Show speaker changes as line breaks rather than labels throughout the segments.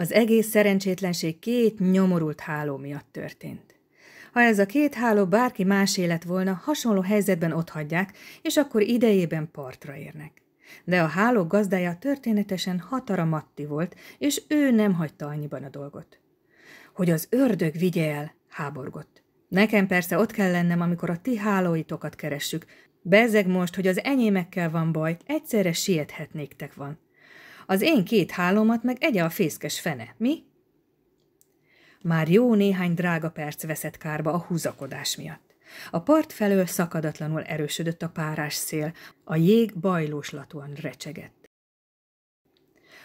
Az egész szerencsétlenség két nyomorult háló miatt történt. Ha ez a két háló bárki más élet volna, hasonló helyzetben otthagyják, és akkor idejében partra érnek. De a háló gazdája történetesen Hatara Matti volt, és ő nem hagyta annyiban a dolgot. Hogy az ördög vigye el, háborgott. Nekem persze ott kell lennem, amikor a ti hálóitokat keressük. Bezzeg most, hogy az enyémekkel van baj, egyszerre siethetnéktek van az én két hálomat meg egye a fészkes fene, mi? Már jó néhány drága perc veszett kárba a húzakodás miatt. A part felől szakadatlanul erősödött a párás szél, a jég bajlóslatúan recsegett.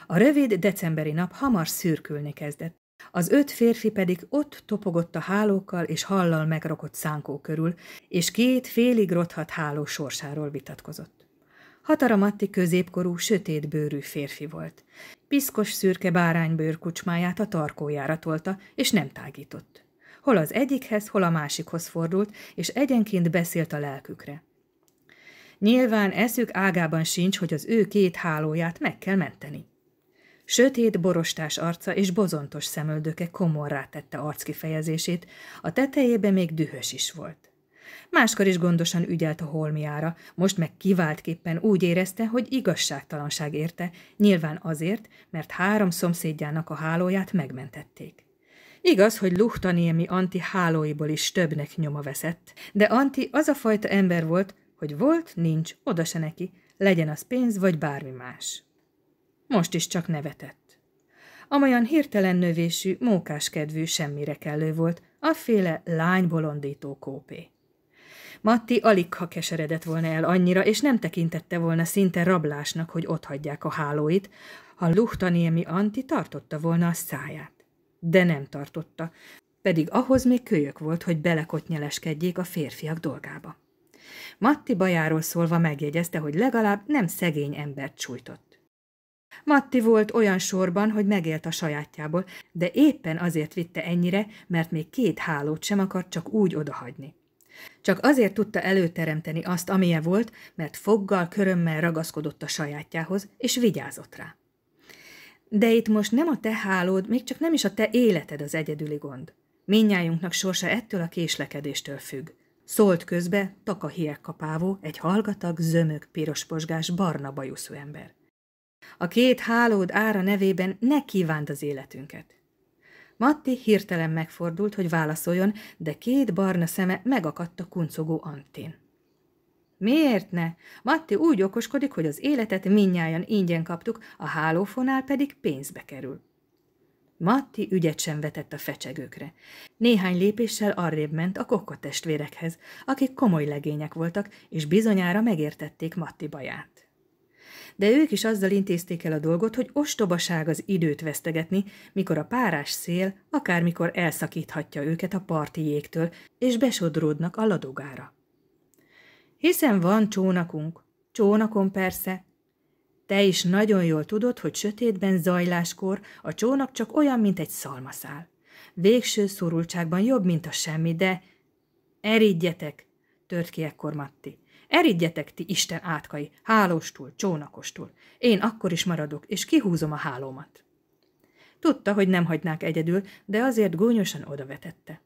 A rövid decemberi nap hamar szürkülni kezdett, az öt férfi pedig ott topogott a hálókkal és hallal megrokott szánkó körül, és két félig rothat háló sorsáról vitatkozott. Hataramatti középkorú, sötétbőrű férfi volt. Piszkos szürke báránybőr kucsmáját a tarkójára tolta, és nem tágított. Hol az egyikhez, hol a másikhoz fordult, és egyenként beszélt a lelkükre. Nyilván eszük ágában sincs, hogy az ő két hálóját meg kell menteni. Sötét, borostás arca és bozontos szemöldöke komorrá tette arckifejezését, a tetejébe még dühös is volt. Máskor is gondosan ügyelt a holmiára, most meg kiváltképpen úgy érezte, hogy igazságtalanság érte, nyilván azért, mert három szomszédjának a hálóját megmentették. Igaz, hogy Luhtaniemi Anti hálóiból is többnek nyoma veszett, de Anti az a fajta ember volt, hogy volt, nincs, oda se neki, legyen az pénz vagy bármi más. Most is csak nevetett. Amolyan hirtelen növésű, mókáskedvű semmire kellő volt, a féle lánybolondító kópé. Matti alig ha keseredett volna el annyira, és nem tekintette volna szinte rablásnak, hogy hagyják a hálóit, ha Luchtaniemi Anti tartotta volna a száját. De nem tartotta, pedig ahhoz még kölyök volt, hogy belekotnyeleskedjék a férfiak dolgába. Matti bajáról szólva megjegyezte, hogy legalább nem szegény embert sújtott. Matti volt olyan sorban, hogy megélt a sajátjából, de éppen azért vitte ennyire, mert még két hálót sem akart csak úgy odahagyni. Csak azért tudta előteremteni azt, amilyen volt, mert foggal, körömmel ragaszkodott a sajátjához, és vigyázott rá. De itt most nem a te hálód, még csak nem is a te életed az egyedüli gond. Minnyájunknak sorsa ettől a késlekedéstől függ. Szólt közbe taka kapávó, egy hallgatag, zömök, pirosposgás, barna bajuszú ember. A két hálód ára nevében ne kívánt az életünket. Matti hirtelen megfordult, hogy válaszoljon, de két barna szeme megakadt a kuncogó Antin. Miért ne? Matti úgy okoskodik, hogy az életet minnyáján ingyen kaptuk, a hálófonál pedig pénzbe kerül. Matti ügyet sem vetett a fecsegőkre. Néhány lépéssel arrébb ment a kokka testvérekhez, akik komoly legények voltak, és bizonyára megértették Matti baját de ők is azzal intézték el a dolgot, hogy ostobaság az időt vesztegetni, mikor a párás szél akármikor elszakíthatja őket a parti jégtől, és besodródnak a ladogára. Hiszen van csónakunk, csónakon persze. Te is nagyon jól tudod, hogy sötétben zajláskor a csónak csak olyan, mint egy szalmaszál. Végső szorultságban jobb, mint a semmi, de... Eridjetek, tört ki ekkor Matti. Eridjetek ti, Isten átkai, hálóstól, csónakostól. Én akkor is maradok, és kihúzom a hálómat. Tudta, hogy nem hagynák egyedül, de azért gúnyosan odavetette.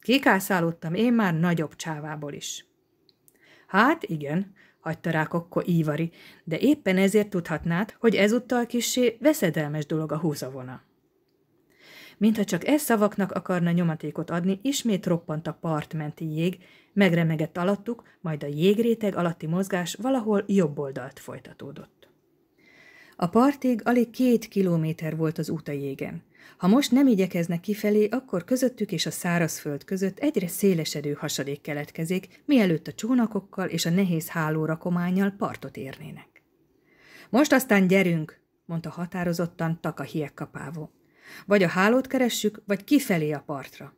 Kikászálódtam én már nagyobb csávából is. Hát igen, hagyta rá Kokko ívari, de éppen ezért tudhatnád, hogy ezúttal kissé veszedelmes dolog a húzavona. Mintha csak ez szavaknak akarna nyomatékot adni, ismét roppant a partmenti jég, megremegett alattuk, majd a jégréteg alatti mozgás valahol jobb oldalt folytatódott. A partig alig két kilométer volt az út a jégen. Ha most nem igyekeznek kifelé, akkor közöttük és a szárazföld között egyre szélesedő hasadék keletkezik, mielőtt a csónakokkal és a nehéz hálórakományjal partot érnének. Most aztán gyerünk, mondta határozottan Taka hiekkapávó. Vagy a hálót keressük, vagy kifelé a partra.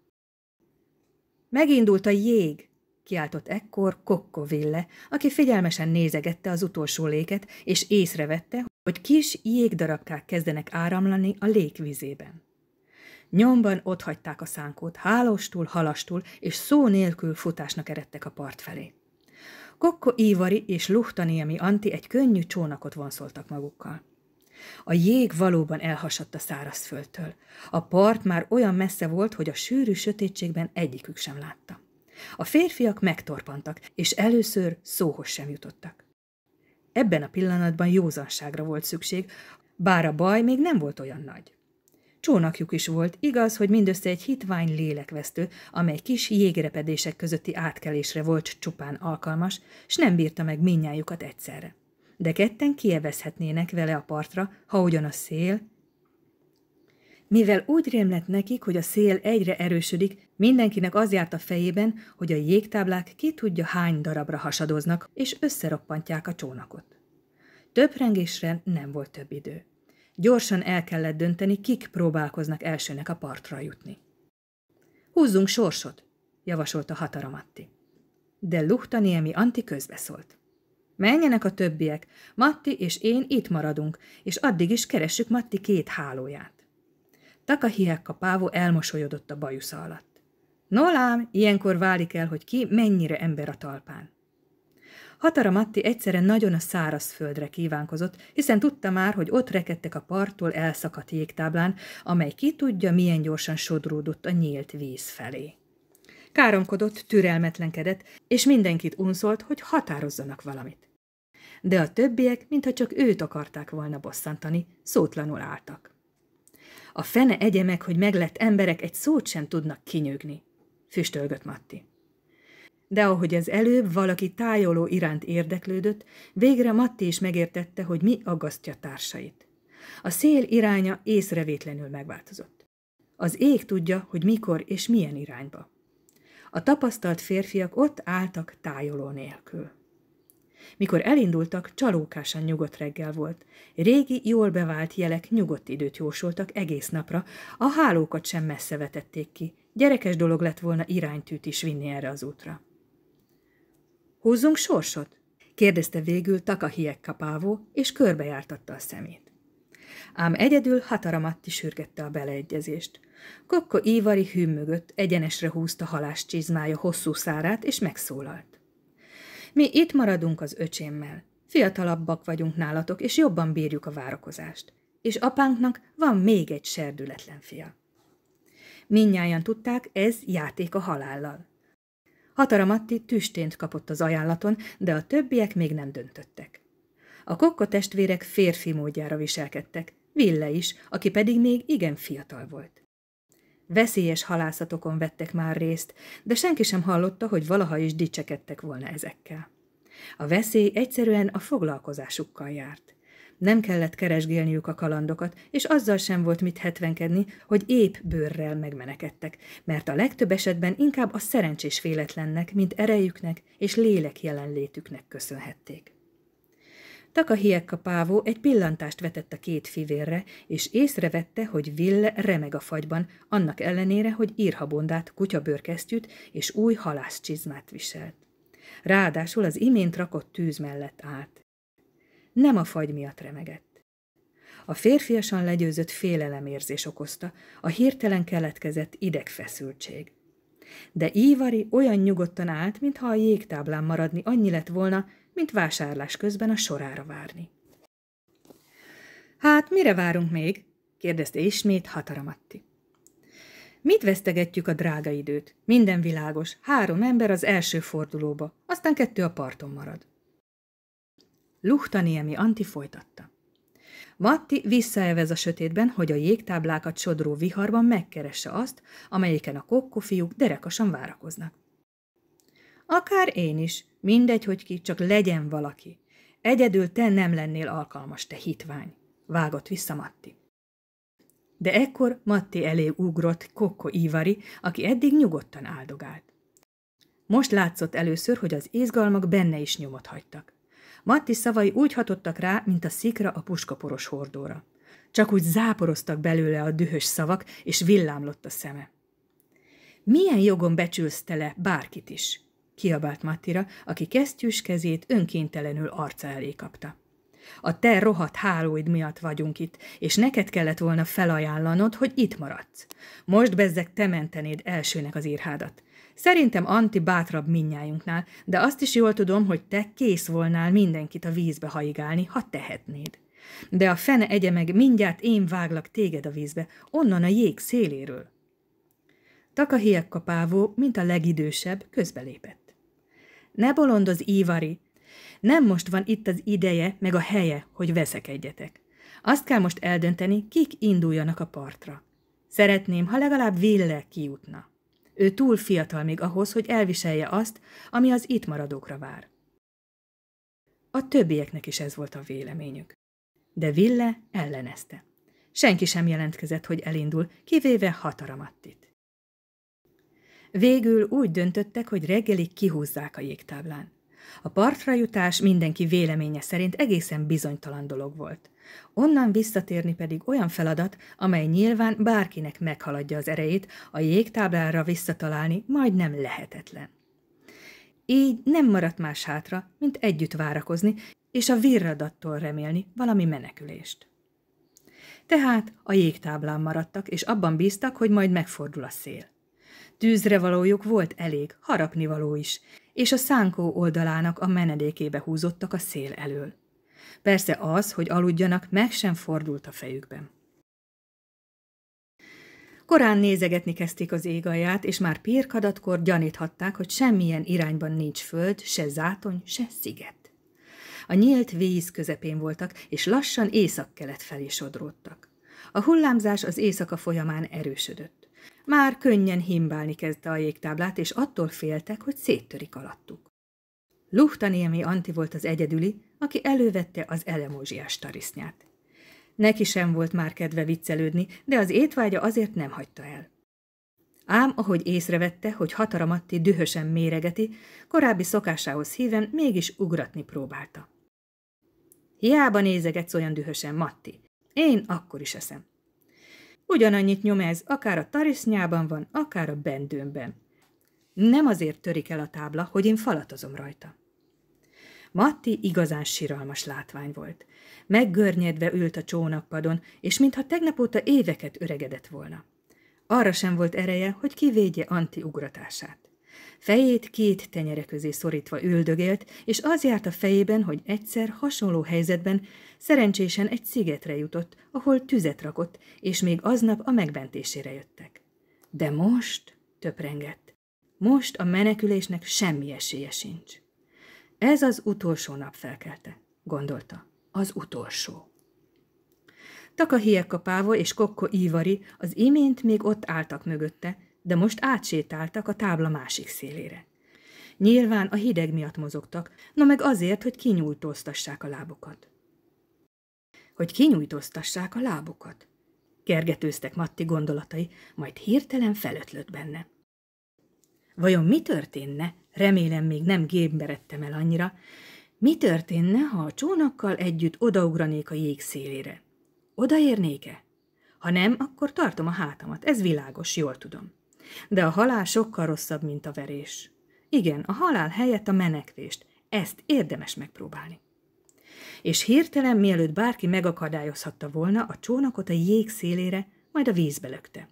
Megindult a jég, kiáltott ekkor Kokkoville, aki figyelmesen nézegette az utolsó léket, és észrevette, hogy kis jégdarabkák kezdenek áramlani a lékvizében. Nyomban otthagyták a szánkót, hálostul, halastul, és szó nélkül futásnak eredtek a part felé. Kokko Ivari és Luhtaniemi Anti egy könnyű csónakot vonszoltak magukkal. A jég valóban elhasadt a szárazföldtől. A part már olyan messze volt, hogy a sűrű sötétségben egyikük sem látta. A férfiak megtorpantak, és először szóhoz sem jutottak. Ebben a pillanatban józanságra volt szükség, bár a baj még nem volt olyan nagy. Csónakjuk is volt, igaz, hogy mindössze egy hitvány lélekvesztő, amely kis jégrepedések közötti átkelésre volt csupán alkalmas, s nem bírta meg minnyájukat egyszerre. De ketten kievezhetnének vele a partra, ha ugyan a szél... Mivel úgy rémlett nekik, hogy a szél egyre erősödik, Mindenkinek az járt a fejében, hogy a jégtáblák ki tudja hány darabra hasadoznak, és összeroppantják a csónakot. Több rengésre nem volt több idő. Gyorsan el kellett dönteni, kik próbálkoznak elsőnek a partra jutni. Húzzunk sorsot, javasolta Hataramatti. De Luhtaniemi Anti közbeszólt. Menjenek a többiek, Matti és én itt maradunk, és addig is keressük Matti két hálóját. Takahiekka pávó elmosolyodott a bajusza alatt lám, ilyenkor válik el, hogy ki mennyire ember a talpán. Hatara Matti egyszerre nagyon a száraz földre kívánkozott, hiszen tudta már, hogy ott rekedtek a parttól elszakadt jégtáblán, amely ki tudja, milyen gyorsan sodródott a nyílt víz felé. Káromkodott, türelmetlenkedett, és mindenkit unszolt, hogy határozzanak valamit. De a többiek, mintha csak őt akarták volna bosszantani, szótlanul álltak. A fene egye meg, hogy meglett emberek egy szót sem tudnak kinyögni füstölgött Matti. De ahogy az előbb valaki tájoló iránt érdeklődött, végre Matti is megértette, hogy mi aggasztja társait. A szél iránya észrevétlenül megváltozott. Az ég tudja, hogy mikor és milyen irányba. A tapasztalt férfiak ott álltak tájoló nélkül. Mikor elindultak, csalókásan nyugodt reggel volt. Régi, jól bevált jelek nyugodt időt jósoltak egész napra, a hálókat sem messze vetették ki. Gyerekes dolog lett volna iránytűt is vinni erre az útra. Húzzunk sorsot? kérdezte végül Takahiek kapávó, és körbejártatta a szemét. Ám egyedül Hataramatti sürgette a beleegyezést. Kokko ívari hűn mögött egyenesre húzta halás csizmája hosszú szárát, és megszólalt. Mi itt maradunk az öcsémmel. Fiatalabbak vagyunk nálatok, és jobban bírjuk a várakozást. És apánknak van még egy serdületlen fia. Mindnyájan tudták, ez játék a halállal. Hataramatti tüstént kapott az ajánlaton, de a többiek még nem döntöttek. A kokka testvérek férfi módjára viselkedtek, Ville is, aki pedig még igen fiatal volt. Veszélyes halászatokon vettek már részt, de senki sem hallotta, hogy valaha is dicsekedtek volna ezekkel. A veszély egyszerűen a foglalkozásukkal járt. Nem kellett keresgélniük a kalandokat, és azzal sem volt mit hetvenkedni, hogy épp bőrrel megmenekedtek, mert a legtöbb esetben inkább a szerencsés véletlennek, mint erejüknek és lélek jelenlétüknek köszönhették. Takahiekka pávó egy pillantást vetett a két fivérre, és észrevette, hogy Ville remeg a fagyban, annak ellenére, hogy írhabondát, kutyabőrkesztyűt és új halászcsizmát viselt. Ráadásul az imént rakott tűz mellett állt. Nem a fagy miatt remegett. A férfiasan legyőzött félelemérzés okozta, a hirtelen keletkezett idegfeszültség. De Ívari olyan nyugodtan állt, mintha a jégtáblán maradni annyi lett volna, mint vásárlás közben a sorára várni. Hát, mire várunk még? kérdezte ismét Hataramatti. Mit vesztegetjük a drága időt? Minden világos, három ember az első fordulóba, aztán kettő a parton marad. Luhtaniemi Anti folytatta. Matti visszaevez a sötétben, hogy a jégtáblákat sodró viharban megkeresse azt, amelyiken a kokkofiúk derekasan várakoznak. Akár én is, mindegy, hogy ki, csak legyen valaki. Egyedül te nem lennél alkalmas, te hitvány, vágott vissza Matti. De ekkor Matti elé ugrott Kokko Ivari, aki eddig nyugodtan áldogált. Most látszott először, hogy az izgalmak benne is nyomot hagytak. Matti szavai úgy hatottak rá, mint a szikra a puskaporos hordóra. Csak úgy záporoztak belőle a dühös szavak, és villámlott a szeme. Milyen jogon becsülsz tele le bárkit is? kiabált Mattira, aki kesztyűs kezét önkéntelenül arca elé kapta. A te rohadt hálóid miatt vagyunk itt, és neked kellett volna felajánlanod, hogy itt maradsz. Most bezzek te mentenéd elsőnek az írhádat. Szerintem Anti bátrabb minnyájunknál, de azt is jól tudom, hogy te kész volnál mindenkit a vízbe haigálni, ha tehetnéd. De a fene egye meg, mindjárt én váglak téged a vízbe, onnan a jég széléről. Takahiek kapávó, mint a legidősebb, közbelépett. Ne bolondoz, Ívari! Nem most van itt az ideje, meg a helye, hogy veszekedjetek. Azt kell most eldönteni, kik induljanak a partra. Szeretném, ha legalább Ville kijutna. Ő túl fiatal még ahhoz, hogy elviselje azt, ami az itt maradókra vár. A többieknek is ez volt a véleményük. De Ville ellenezte. Senki sem jelentkezett, hogy elindul, kivéve Hataramattit. Végül úgy döntöttek, hogy reggelig kihúzzák a jégtáblán. A partra jutás mindenki véleménye szerint egészen bizonytalan dolog volt. Onnan visszatérni pedig olyan feladat, amely nyilván bárkinek meghaladja az erejét, a jégtáblára visszatalálni majdnem lehetetlen. Így nem maradt más hátra, mint együtt várakozni, és a virradattól remélni valami menekülést. Tehát a jégtáblán maradtak, és abban bíztak, hogy majd megfordul a szél. Tűzre valójuk volt elég, harapnivaló is, és a szánkó oldalának a menedékébe húzottak a szél elől. Persze az, hogy aludjanak, meg sem fordult a fejükben. Korán nézegetni kezdték az alját, és már pirkadatkor gyaníthatták, hogy semmilyen irányban nincs föld, se zátony, se sziget. A nyílt víz közepén voltak, és lassan észak-kelet felé sodródtak. A hullámzás az éjszaka folyamán erősödött. Már könnyen himbálni kezdte a jégtáblát, és attól féltek, hogy széttörik alattuk. Luhtaniemi Anti volt az egyedüli, aki elővette az elemózsiás tarisznyát. Neki sem volt már kedve viccelődni, de az étvágya azért nem hagyta el. Ám ahogy észrevette, hogy Hataramatti dühösen méregeti, korábbi szokásához híven mégis ugratni próbálta. Hiába nézegetsz olyan dühösen, Matti. Én akkor is eszem. Ugyanannyit nyom ez, akár a tarisznyában van, akár a bendőmben. Nem azért törik el a tábla, hogy én falatozom rajta. Matti igazán síralmas látvány volt. Meggörnyedve ült a csónakpadon, és mintha tegnap óta éveket öregedett volna. Arra sem volt ereje, hogy kivédje Anti ugratását. Fejét két tenyere közé szorítva üldögélt, és az járt a fejében, hogy egyszer hasonló helyzetben szerencsésen egy szigetre jutott, ahol tüzet rakott, és még aznap a megmentésére jöttek. De most töprengett. Most a menekülésnek semmi esélye sincs. Ez az utolsó nap felkelte, gondolta. Az utolsó. Taka Pávo és Kokko Ívari az imént még ott álltak mögötte, de most átsétáltak a tábla másik szélére. Nyilván a hideg miatt mozogtak, na meg azért, hogy kinyújtóztassák a lábukat. Hogy kinyújtóztassák a lábukat? Kergetőztek Matti gondolatai, majd hirtelen felötlött benne. Vajon mi történne, remélem még nem gépberedtem el annyira, mi történne, ha a csónakkal együtt odaugranék a jég szélére? Odaérnék-e? Ha nem, akkor tartom a hátamat, ez világos, jól tudom. De a halál sokkal rosszabb, mint a verés. Igen, a halál helyett a menekvést. Ezt érdemes megpróbálni. És hirtelen, mielőtt bárki megakadályozhatta volna, a csónakot a jég szélére, majd a vízbe lökte.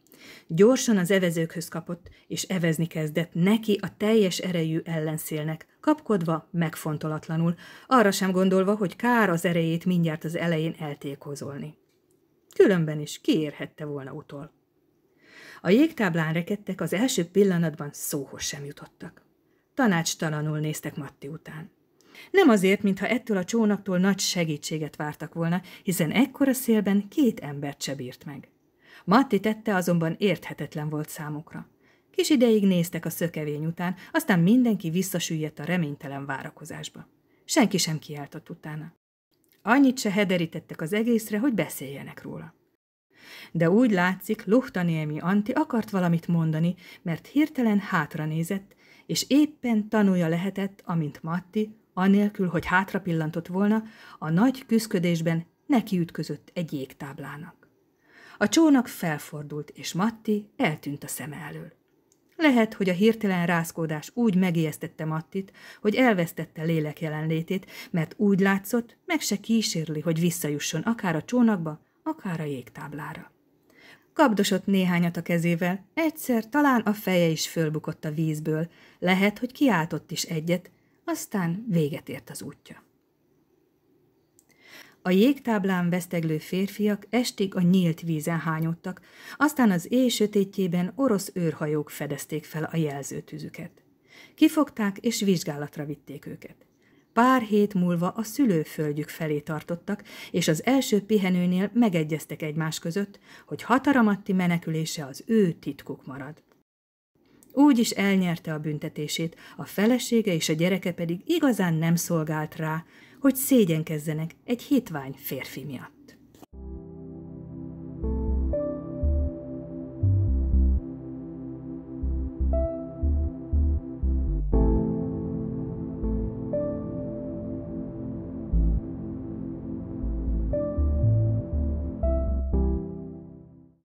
Gyorsan az evezőkhöz kapott, és evezni kezdett neki a teljes erejű ellenszélnek, kapkodva, megfontolatlanul, arra sem gondolva, hogy kár az erejét mindjárt az elején eltékozolni. Különben is kiérhette volna utol. A jégtáblán rekedtek, az első pillanatban szóhoz sem jutottak. Tanácstalanul néztek Matti után. Nem azért, mintha ettől a csónaktól nagy segítséget vártak volna, hiszen ekkora szélben két embert se bírt meg. Matti tette azonban érthetetlen volt számukra. Kis ideig néztek a szökevény után, aztán mindenki visszasüllyedt a reménytelen várakozásba. Senki sem kiáltott utána. Annyit se hederítettek az egészre, hogy beszéljenek róla. De úgy látszik, Luhtanémi Anti akart valamit mondani, mert hirtelen hátra nézett, és éppen tanulja lehetett, amint Matti, anélkül, hogy hátra pillantott volna, a nagy küszködésben nekiütközött egy jégtáblának. A csónak felfordult, és Matti eltűnt a szeme elől. Lehet, hogy a hirtelen rázkódás úgy megijesztette Mattit, hogy elvesztette lélek jelenlétét, mert úgy látszott, meg se kísérli, hogy visszajusson akár a csónakba, akár a jégtáblára. Kapdosott néhányat a kezével, egyszer talán a feje is fölbukott a vízből, lehet, hogy kiáltott is egyet, aztán véget ért az útja. A jégtáblán veszteglő férfiak estig a nyílt vízen hányottak, aztán az éj sötétjében orosz őrhajók fedezték fel a jelzőtűzüket. Kifogták és vizsgálatra vitték őket. Pár hét múlva a szülőföldjük felé tartottak, és az első pihenőnél megegyeztek egymás között, hogy Hataramatti menekülése az ő titkuk marad. Úgy is elnyerte a büntetését, a felesége és a gyereke pedig igazán nem szolgált rá, hogy szégyenkezzenek egy hitvány férfi miatt.